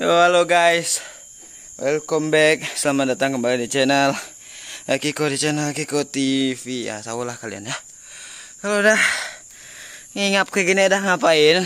Yo, halo guys Welcome back Selamat datang kembali di channel Kiko di channel Kiko TV Ya tahu lah kalian ya Kalau udah ngingap kayak gini udah ngapain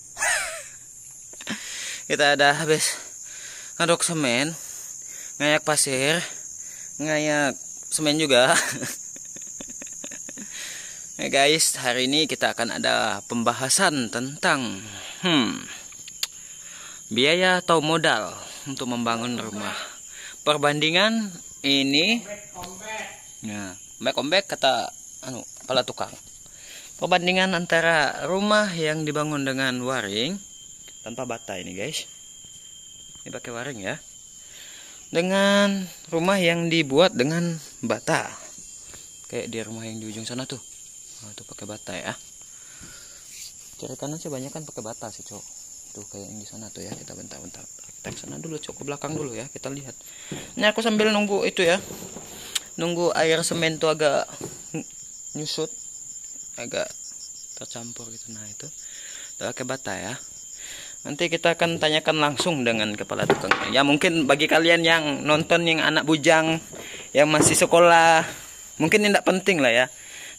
Kita ada habis Ngaduk semen Ngayak pasir Ngayak semen juga ya, guys, hari ini kita akan ada pembahasan tentang Hmm. Biaya atau modal untuk membangun rumah. Perbandingan ini Nah, back on back kata anu kepala tukang. Perbandingan antara rumah yang dibangun dengan waring tanpa bata ini, guys. Ini pakai waring ya. Dengan rumah yang dibuat dengan bata. Kayak di rumah yang di ujung sana tuh. Nah, itu pakai bata ya kiri kanan sih banyak kan pakai bata sih cok tuh kayak yang di sana tuh ya kita bentar bentar kita ke sana dulu cok ke belakang dulu ya kita lihat ini aku sambil nunggu itu ya nunggu air semen tuh agak nyusut agak tercampur gitu nah itu pakai bata ya nanti kita akan tanyakan langsung dengan kepala tukang ya mungkin bagi kalian yang nonton yang anak bujang yang masih sekolah mungkin tidak penting lah ya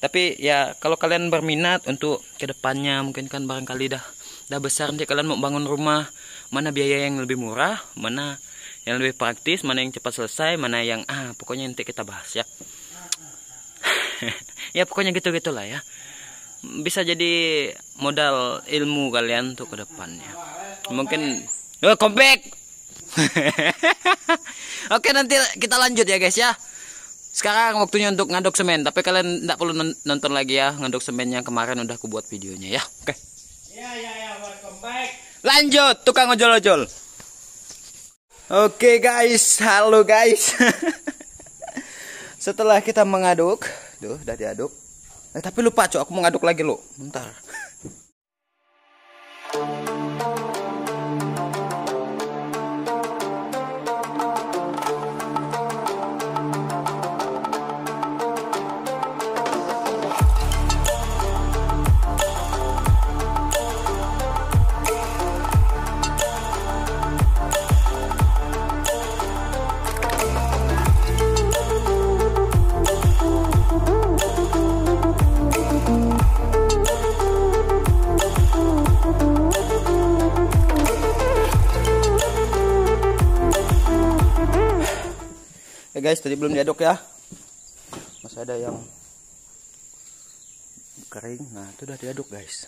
tapi ya kalau kalian berminat untuk kedepannya mungkin kan barangkali dah dah besar nanti kalian mau bangun rumah mana biaya yang lebih murah mana yang lebih praktis mana yang cepat selesai mana yang ah pokoknya nanti kita bahas ya ya pokoknya gitu gitulah ya bisa jadi modal ilmu kalian untuk kedepannya mungkin oh, comeback oke nanti kita lanjut ya guys ya sekarang waktunya untuk ngaduk semen, tapi kalian tidak perlu nonton lagi ya ngaduk semen yang kemarin udah aku buat videonya ya. Oke. Okay. Ya ya ya, Lanjut tukang ojol-ojol. Oke okay, guys, halo guys. Setelah kita mengaduk, tuh udah diaduk. Eh, tapi lupa cok, aku mau ngaduk lagi lo. Bentar. tadi belum diaduk ya masih ada yang kering nah itu udah diaduk guys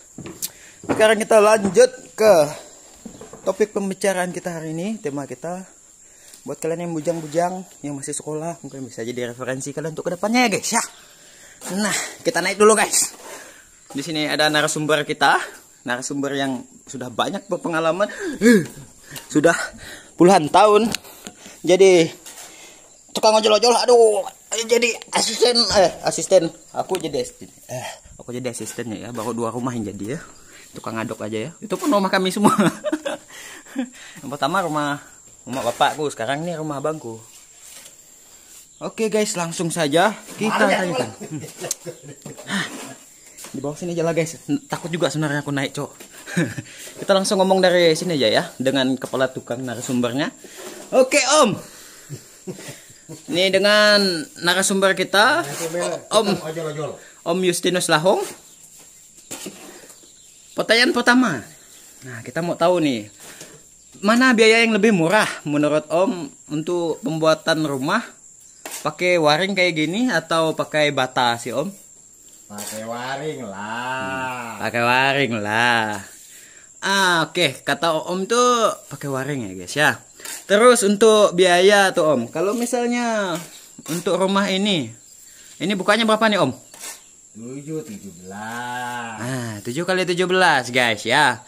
sekarang kita lanjut ke topik pembicaraan kita hari ini tema kita buat kalian yang bujang-bujang yang masih sekolah mungkin bisa jadi referensi kalian untuk kedepannya ya guys ya nah kita naik dulu guys di sini ada narasumber kita narasumber yang sudah banyak berpengalaman sudah puluhan tahun jadi tukang ojol ojol aduh jadi asisten eh asisten aku jadi asisten eh aku jadi asistennya ya baru dua rumah yang jadi ya tukang ngaduk aja ya itu pun rumah kami semua yang pertama rumah rumah bapakku sekarang ini rumah abangku oke guys langsung saja kita tanyakan di bawah sini aja lah guys takut juga sebenarnya aku naik cok kita langsung ngomong dari sini aja ya dengan kepala tukang narasumbernya oke om ini dengan narasumber kita Om Om Justinus Lahong. Pertanyaan pertama. Nah, kita mau tahu nih. Mana biaya yang lebih murah menurut Om untuk pembuatan rumah? Pakai waring kayak gini atau pakai bata sih, Om? Pakai waring lah. Hmm, pakai waring lah. Ah, oke, okay. kata Om tuh pakai waring ya, guys ya. Terus untuk biaya tuh Om, kalau misalnya untuk rumah ini, ini bukanya berapa nih Om? 7 17. Ah, 7 kali 17 guys ya.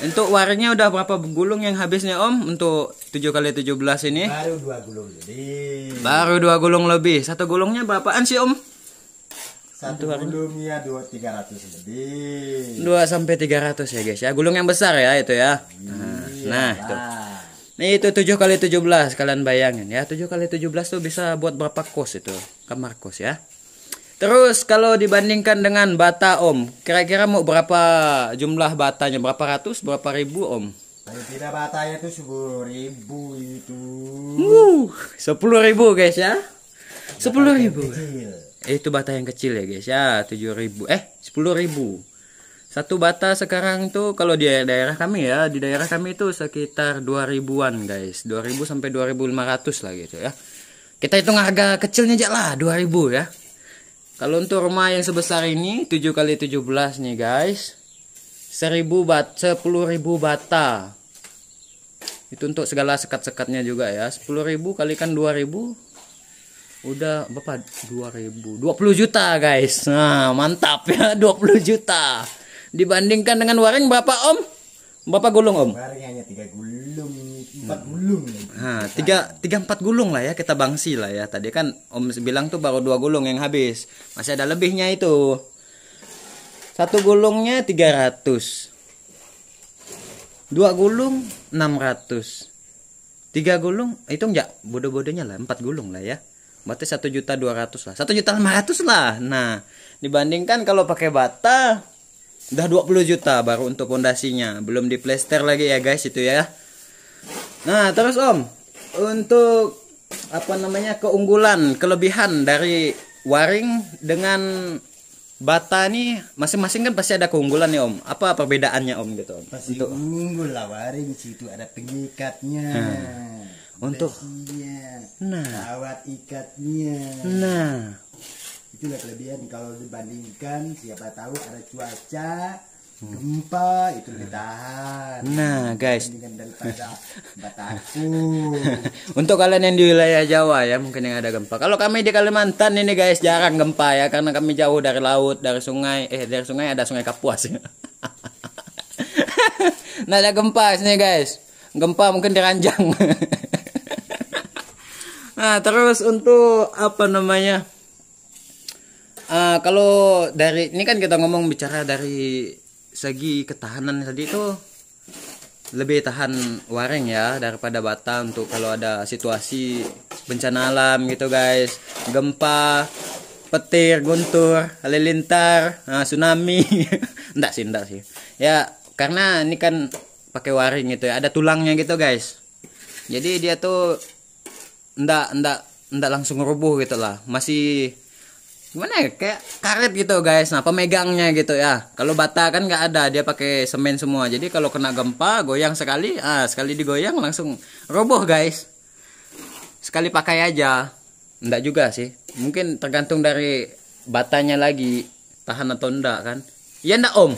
Untuk warnanya udah berapa gulung yang habisnya Om untuk 7 kali 17 ini? Baru 2 gulung lebih. Baru 2 gulung lebih. Satu gulungnya berapaan sih Om? Satu gulungnya 2 300 lebih. 2 sampai 300 ya guys ya. Gulung yang besar ya itu ya. Iya, nah, nah itu. Nih itu 7 kali 17 kalian bayangin ya. 7 kali 17 tuh bisa buat berapa kos itu? Kamar kos ya. Terus kalau dibandingkan dengan bata Om, kira-kira mau berapa jumlah batanya? Berapa ratus, berapa ribu Om? tidak batanya itu sepuluh ribu itu. Uh, sepuluh ribu guys ya. Sepuluh ribu. Eh, itu bata yang kecil ya guys ya. Tujuh ribu. Eh, sepuluh ribu. Satu bata sekarang tuh kalau di daerah kami ya, di daerah kami itu sekitar 2000-an guys. 2000 sampai 2500 lah gitu ya. Kita hitung harga kecilnya aja lah, 2000 ya. Kalau untuk rumah yang sebesar ini 7 kali 17 nih guys. 1000 bat 10.000 bata. Itu untuk segala sekat-sekatnya juga ya. 10.000 kalikan 2000 udah berapa 2000 20 juta guys nah mantap ya 20 juta dibandingkan dengan waring bapak om bapak gulung om waring hanya tiga gulung empat gulung nah, tiga tiga empat gulung lah ya kita bangsi lah ya tadi kan om bilang tuh baru dua gulung yang habis masih ada lebihnya itu satu gulungnya tiga ratus, dua gulung enam ratus, tiga gulung itu enggak ya, bodoh-bodohnya lah empat gulung lah ya berarti satu juta dua ratus lah satu juta lima ratus lah nah dibandingkan kalau pakai bata Udah 20 juta baru untuk pondasinya. Belum diplester lagi ya guys itu ya. Nah, terus Om, untuk apa namanya keunggulan, kelebihan dari waring dengan bata nih masing-masing kan pasti ada keunggulan nih om apa perbedaannya om gitu om pasti untuk unggul lah waring situ ada pengikatnya hmm. untuk Besinya, nah kawat ikatnya nah juga kelebihan kalau dibandingkan siapa tahu ada cuaca hmm. gempa itu lebih tahan nah guys untuk kalian yang di wilayah Jawa ya mungkin yang ada gempa kalau kami di Kalimantan ini guys jarang gempa ya karena kami jauh dari laut dari sungai eh dari sungai ada sungai Kapuas ya nah ada gempa sini guys gempa mungkin diranjang nah terus untuk apa namanya Eh, kalau dari ini kan kita ngomong bicara dari segi ketahanan tadi itu lebih tahan waring ya daripada bata untuk kalau ada situasi bencana alam gitu guys gempa petir guntur halilintar eh, tsunami enggak sih enggak sih ya karena ini kan pakai waring gitu ya ada tulangnya gitu guys jadi dia tuh enggak enggak enggak langsung rubuh gitu lah masih gimana ya kayak karet gitu guys nah pemegangnya gitu ya kalau bata kan nggak ada dia pakai semen semua jadi kalau kena gempa goyang sekali ah sekali digoyang langsung roboh guys sekali pakai aja enggak juga sih mungkin tergantung dari batanya lagi tahan atau enggak kan ya enggak om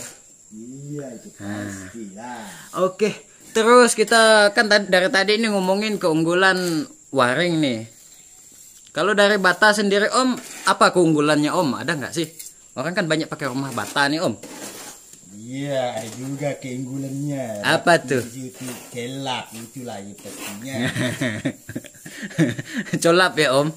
iya itu ah. pasti lah oke terus kita kan dari tadi ini ngomongin keunggulan waring nih kalau dari bata sendiri Om, apa keunggulannya Om? Ada nggak sih? Orang kan banyak pakai rumah bata nih Om. Iya, juga keunggulannya. Apa Tapi tuh? Itu kelap itulah ya pastinya. colap ya Om.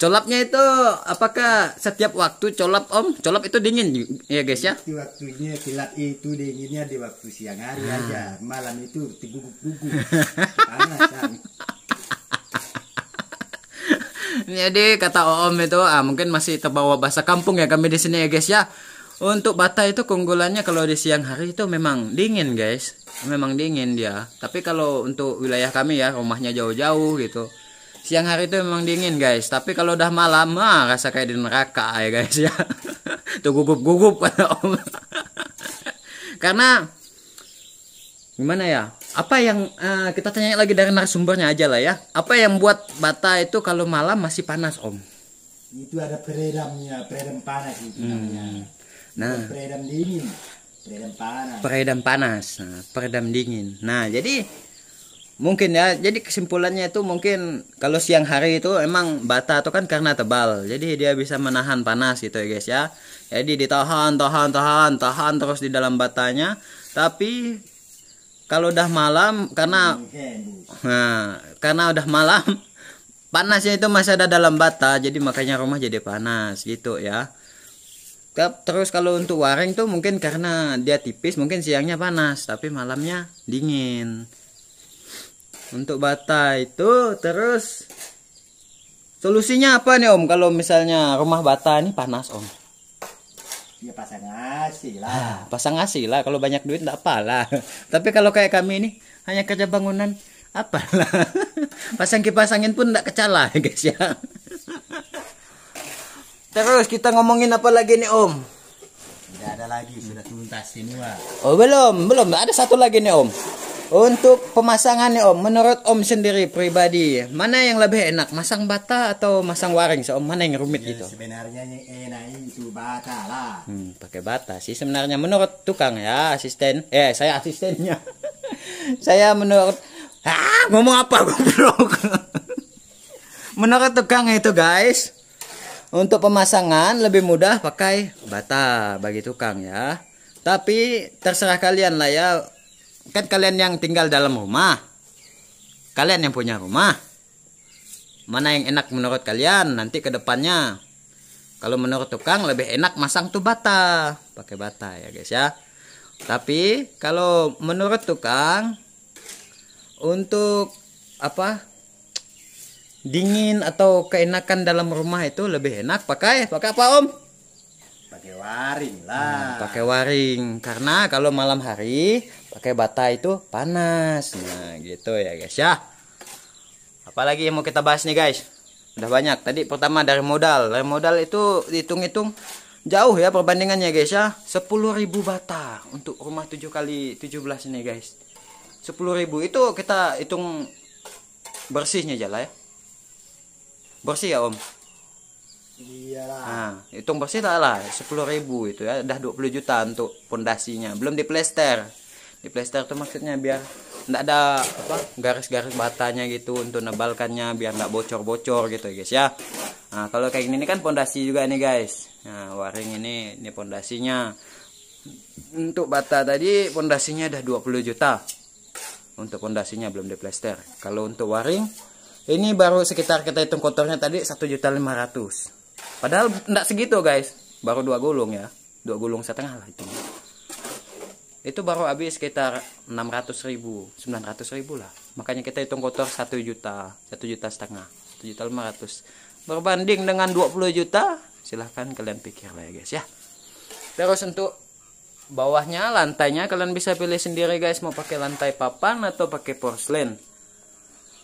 Colapnya itu apakah setiap waktu colap Om? Colap itu dingin ya guys ya? Itu waktunya kelap itu dinginnya di waktu siang hari hmm. aja. Malam itu terguguk-guguk. Panas jadi ya, kata Om itu ah, mungkin masih terbawa bahasa kampung ya kami di sini ya guys ya. Untuk Bata itu keunggulannya kalau di siang hari itu memang dingin guys. Memang dingin dia. Tapi kalau untuk wilayah kami ya rumahnya jauh-jauh gitu. Siang hari itu memang dingin guys. Tapi kalau udah malam mah rasa kayak di neraka ya guys ya. Tuh gugup-gugup kata Om. Karena gimana ya apa yang uh, kita tanya lagi dari narasumbernya aja lah ya apa yang buat bata itu kalau malam masih panas om itu ada peredamnya peredam panas itu hmm. namanya nah peredam dingin peredam panas peredam panas nah, peredam dingin nah jadi mungkin ya jadi kesimpulannya itu mungkin kalau siang hari itu emang bata itu kan karena tebal jadi dia bisa menahan panas gitu ya guys ya jadi ditahan tahan tahan tahan terus di dalam batanya tapi kalau udah malam karena nah karena udah malam panasnya itu masih ada dalam bata jadi makanya rumah jadi panas gitu ya terus kalau untuk waring tuh mungkin karena dia tipis mungkin siangnya panas tapi malamnya dingin untuk bata itu terus solusinya apa nih om kalau misalnya rumah bata ini panas om ya pasang ngasih lah ah, pasang ngasih lah kalau banyak duit enggak apalah tapi kalau kayak kami ini hanya kerja bangunan apalah pasang kipas angin pun enggak kecala, ya guys ya terus kita ngomongin apa lagi nih om tidak ada lagi sudah tuntas semua oh belum belum ada satu lagi nih om untuk pemasangannya Om, menurut Om sendiri pribadi, mana yang lebih enak, masang bata atau masang waring? So, Om, mana yang rumit ya, gitu? Sebenarnya yang enak itu bata lah. Hmm, pakai bata sih sebenarnya menurut tukang ya, asisten. Eh, saya asistennya. saya menurut ah, ngomong apa goblok. menurut tukang itu, guys. Untuk pemasangan lebih mudah pakai bata bagi tukang ya. Tapi terserah kalian lah ya Kan kalian yang tinggal dalam rumah. Kalian yang punya rumah. Mana yang enak menurut kalian nanti ke depannya? Kalau menurut tukang lebih enak masang tuh bata, pakai bata ya guys ya. Tapi kalau menurut tukang untuk apa? Dingin atau keenakan dalam rumah itu lebih enak pakai pakai apa Om? pakai waring lah hmm, pakai waring karena kalau malam hari pakai bata itu panas nah gitu ya guys ya apalagi yang mau kita bahas nih guys udah banyak tadi pertama dari modal dari modal itu dihitung-hitung jauh ya perbandingannya guys ya 10.000 bata untuk rumah 7 kali 17 ini guys 10.000 itu kita hitung bersihnya jalan ya bersih ya om Iya. Nah, hitung pasti tak lah, sepuluh ribu itu ya, udah 20 juta untuk pondasinya, belum diplester. Diplester tuh maksudnya biar ndak ada apa garis-garis batanya gitu untuk nebalkannya biar ndak bocor-bocor gitu ya, guys ya. Nah, kalau kayak gini ini kan pondasi juga nih guys. Nah, waring ini ini pondasinya. Untuk bata tadi pondasinya udah 20 juta. Untuk pondasinya belum diplester. Kalau untuk waring ini baru sekitar kita hitung kotornya tadi juta 1.500 padahal enggak segitu guys baru dua gulung ya dua gulung setengah lah itu itu baru habis sekitar 600 ribu 900 ribu lah makanya kita hitung kotor 1 juta 1 juta setengah 1 juta 500 berbanding dengan 20 juta silahkan kalian pikir lah ya guys ya terus untuk bawahnya lantainya kalian bisa pilih sendiri guys mau pakai lantai papan atau pakai porselen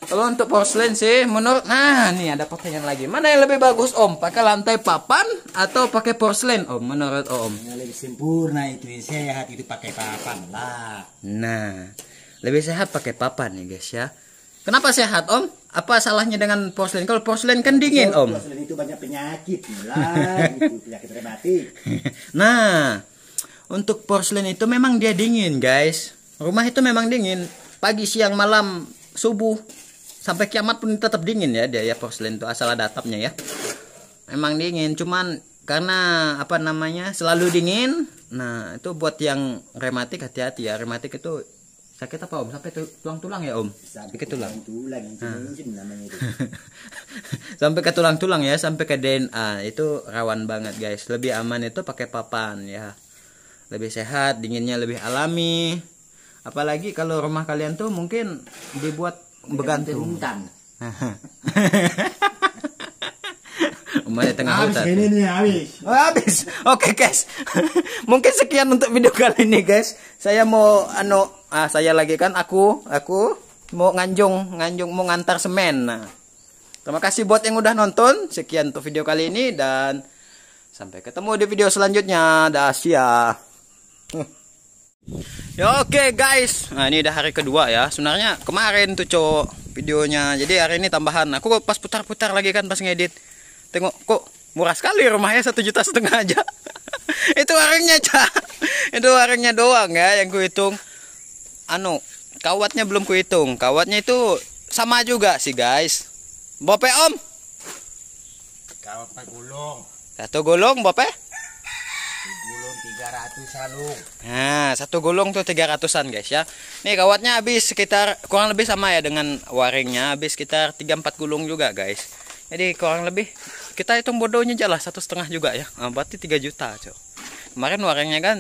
kalau untuk porcelain sih menurut nah ini ada pertanyaan lagi. Mana yang lebih bagus Om? Pakai lantai papan atau pakai porcelain Om menurut Om? Yang lebih sempurna itu yang sehat itu pakai papan lah. Nah, lebih sehat pakai papan nih ya, guys ya. Kenapa sehat Om? Apa salahnya dengan porcelain? Kalau porcelain kan dingin Om. Porcelain itu banyak penyakit lah, gitu, penyakit rematik. nah, untuk porcelain itu memang dia dingin guys. Rumah itu memang dingin. Pagi, siang, malam, subuh sampai kiamat pun tetap dingin ya dia ya porselen itu asal ada atapnya ya emang dingin cuman karena apa namanya selalu dingin nah itu buat yang rematik hati-hati ya rematik itu sakit apa om sampai tulang-tulang ya om sampai tulang tulang nah. sampai ke tulang-tulang ya sampai ke DNA itu rawan banget guys lebih aman itu pakai papan ya lebih sehat dinginnya lebih alami apalagi kalau rumah kalian tuh mungkin dibuat Begantung. Hutan. tengah habis hutan. ini nih, habis. Oh, habis. Oke, okay, guys. Mungkin sekian untuk video kali ini, guys. Saya mau ano ah saya lagi kan aku aku mau nganjung, nganjung mau ngantar semen. Nah. Terima kasih buat yang udah nonton. Sekian untuk video kali ini dan sampai ketemu di video selanjutnya. Dah, siap. Ya oke okay, guys. Nah ini udah hari kedua ya. Sebenarnya kemarin tuh cowok videonya. Jadi hari ini tambahan. Aku pas putar-putar lagi kan pas ngedit. Tengok kok murah sekali rumahnya satu juta setengah aja. itu warungnya cah. itu warungnya doang ya yang hitung. Anu kawatnya belum hitung. Kawatnya itu sama juga sih guys. Bope om. Kawat gulung. Satu gulung bope. 300-an Nah, satu gulung tuh 300-an guys ya. Nih kawatnya habis sekitar kurang lebih sama ya dengan waringnya, habis sekitar 3 4 gulung juga guys. Jadi kurang lebih kita hitung bodohnya aja lah satu setengah juga ya. Nah, berarti 3 juta, Cok. Kemarin waringnya kan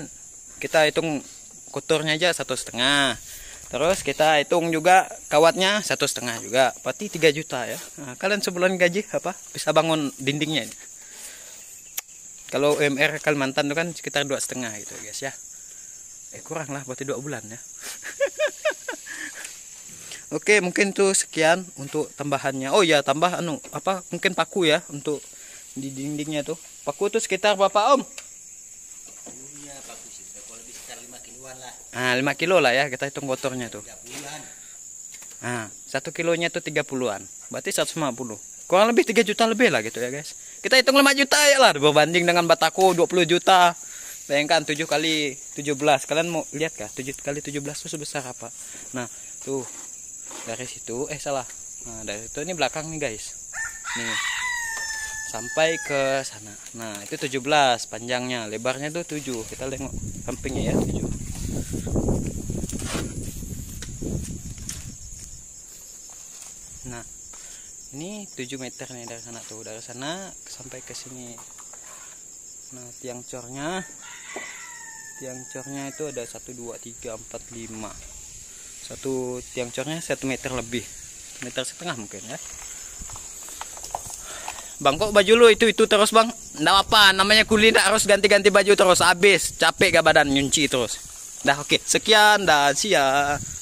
kita hitung kuturnya aja satu setengah. Terus kita hitung juga kawatnya satu setengah juga, berarti 3 juta ya. Nah, kalian sebulan gaji apa? Bisa bangun dindingnya ini kalau UMR Kalimantan itu kan sekitar dua setengah gitu ya, guys ya eh kurang lah berarti dua bulan ya Oke mungkin tuh sekian untuk tambahannya oh ya tambah anu apa mungkin paku ya untuk di dindingnya tuh paku tuh sekitar berapa om Iya paku sih, kalau lebih sekitar 5 kiloan lah ah lima kilo lah ya kita hitung kotornya tuh 30-an ah satu kilonya tuh tiga puluhan, berarti satu puluh. kurang lebih tiga juta lebih lah gitu ya guys kita hitung 5 juta ya lah. berbanding dengan bataku 20 juta. Bayangkan 7 kali 17. Kalian mau lihat kah? 7 kali 17 itu sebesar apa? Nah, tuh. Dari situ eh salah. Nah, dari situ ini belakang nih, guys. Nih. Sampai ke sana. Nah, itu 17 panjangnya, lebarnya tuh 7. Kita lihat sampingnya ya, 7. Nah, ini 7 meter nih dari sana tuh dari sana sampai ke sini nah tiang cornya tiang cornya itu ada 1 2 3 4 5 satu tiang cornya 1 meter lebih meter setengah mungkin ya Bang kok baju lu itu itu terus bang Nggak apa namanya kulit harus ganti-ganti baju terus Habis capek gak badan nyunci terus Dah oke okay. sekian dan siap